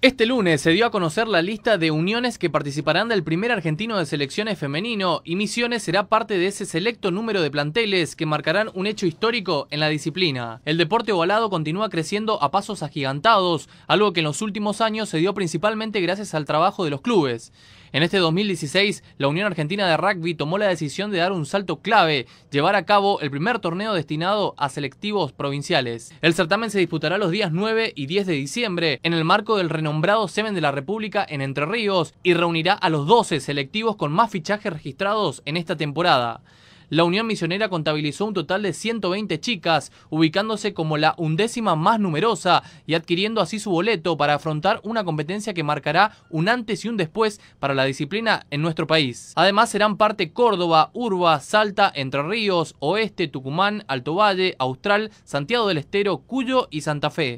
Este lunes se dio a conocer la lista de uniones que participarán del primer argentino de selecciones femenino y Misiones será parte de ese selecto número de planteles que marcarán un hecho histórico en la disciplina. El deporte volado continúa creciendo a pasos agigantados, algo que en los últimos años se dio principalmente gracias al trabajo de los clubes. En este 2016, la Unión Argentina de Rugby tomó la decisión de dar un salto clave, llevar a cabo el primer torneo destinado a selectivos provinciales. El certamen se disputará los días 9 y 10 de diciembre en el marco del renovamiento nombrado Semen de la República en Entre Ríos y reunirá a los 12 selectivos con más fichajes registrados en esta temporada. La Unión Misionera contabilizó un total de 120 chicas, ubicándose como la undécima más numerosa y adquiriendo así su boleto para afrontar una competencia que marcará un antes y un después para la disciplina en nuestro país. Además serán parte Córdoba, Urba, Salta, Entre Ríos, Oeste, Tucumán, Alto Valle, Austral, Santiago del Estero, Cuyo y Santa Fe.